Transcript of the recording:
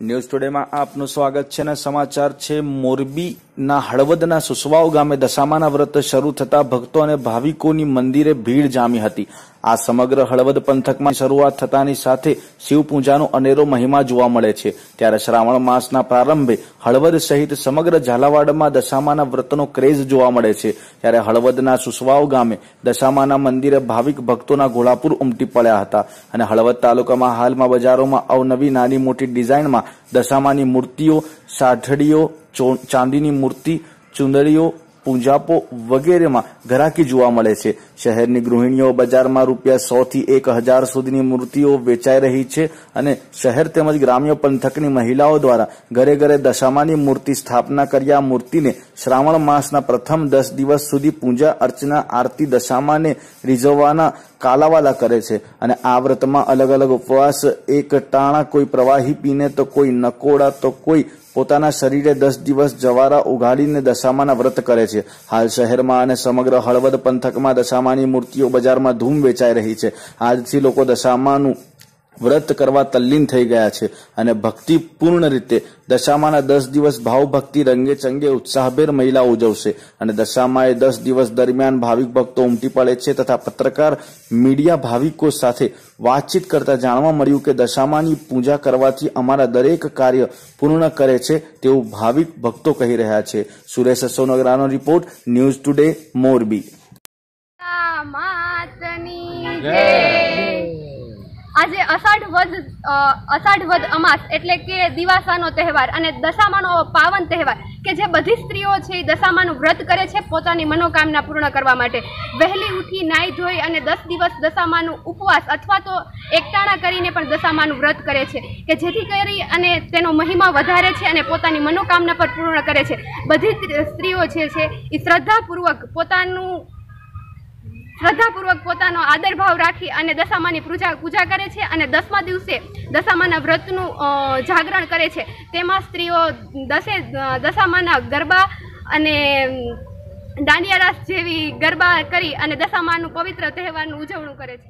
news ટુડેમાં આપનું સ્વાગત છે અને સમાચાર છે મોરબીના હળવદના સુસવાવ ગામે દશામાના વ્રત શરૂ થતા ભક્તો અને ભાવિકોની મંદિરે ભીડ જામી હતી આ સમગ્ર હળવદ પંથકમાં શરૂઆત થતાની સાથે શિવપૂજાનો અનેરો મહિમા જોવા મળે છે ત્યારે શ્રાવણ માસના પ્રારંભે હળવદ સહિત સમગ્ર ઝાલાવાડમાં દશામાના વ્રતનો ક્રેઝ જોવા મળે છે ત્યારે હળવદના સુસવાવ ગામે દશામાના મંદિરે ભાવિક ભક્તોના ઘોડાપુર ઉમટી પડ્યા હતા અને હળવદ તાલુકામાં હાલમાં બજારોમાં અવનવી નાની મોટી ડિઝાઇનમાં દશામાની મૂર્તિઓ સાઠડીઓ ચાંદીની મૂર્તિ ચુંદડીઓ પૂંજાપો વગેરેમાં ઘરાકી જોવા મળે છે શહેરની ગૃહિણીઓ બજારમાં રૂપિયા સો થી એક હજાર સુધીની મૂર્તિઓ વેચાઈ રહી છે અને શહેર તેમજ ગ્રામ્ય પંથકની મહિલાઓ દ્વારા ઘરે ઘરે દશામાની મૂર્તિ સ્થાપના કરી આ મૂર્તિને શ્રાવણ માસના પ્રથમ દસ દિવસ સુધી પૂજા અર્ચના આરતી દશામાને રીઝવવાના કાલાવાલા કરે છે અને આ વ્રતમાં અલગ અલગ ઉપવાસ એક ટાણા કોઈ પ્રવાહી પીને તો કોઈ નકોડા તો કોઈ પોતાના શરીરે દસ દિવસ જવારા ઉઘાડીને દશામાના વ્રત કરે છે હાલ શહેરમાં અને સમગ્ર હળવદ પંથકમાં દશામાની મૂર્તિઓ બજારમાં ધૂમ વેચાઈ રહી છે આજથી લોકો દશામાનું વ્રત કરવા તલ્લીન થઈ ગયા છે અને ભક્તિપૂર્ણ રીતે દશામાના દસ દિવસ ભાવભક્તિ રંગે ચંગે ઉત્સાહભેર મહિલા ઉજવશે અને દશામાએ દસ દિવસ દરમિયાન ભાવિક ભક્તો ઉમટી પડે છે તથા પત્રકાર મીડિયા ભાવિકો સાથે વાતચીત કરતા જાણવા મળ્યું કે દશામાની પૂજા કરવાથી અમારા દરેક કાર્ય પૂર્ણ કરે છે તેવું ભાવિક ભક્તો કહી રહ્યા છે સુરેશ સોનગરાનો રિપોર્ટ ન્યૂઝ ટુડે મોરબી માતની આજે અષાઢ વદ અષાઢ વદ અમાસ એટલે કે દિવાસાનો તહેવાર અને દશામાનો પાવન તહેવાર કે જે બધી સ્ત્રીઓ છે એ દશામાનું વ્રત કરે છે પોતાની મનોકામના પૂર્ણ કરવા માટે વહેલી ઉઠી નાઈ ધોઈ અને દસ દિવસ દશામાનું ઉપવાસ અથવા તો એકટાણા કરીને પણ દશામાનું વ્રત કરે છે કે જેથી કરી અને તેનો મહિમા વધારે છે અને પોતાની મનોકામના પર પૂર્ણ કરે છે બધી સ્ત્રીઓ જે છે એ શ્રદ્ધાપૂર્વક પોતાનું શ્રદ્ધાપૂર્વક પોતાનો આદર ભાવ રાખી અને દશામાની પૂજા પૂજા કરે છે અને દસમા દિવસે દશામાના વ્રતનું જાગરણ કરે છે તેમાં સ્ત્રીઓ દસે દશામાના ગરબા અને દાંડિયા રાસ જેવી ગરબા કરી અને દશામાનું પવિત્ર તહેવારનું ઉજવણું કરે છે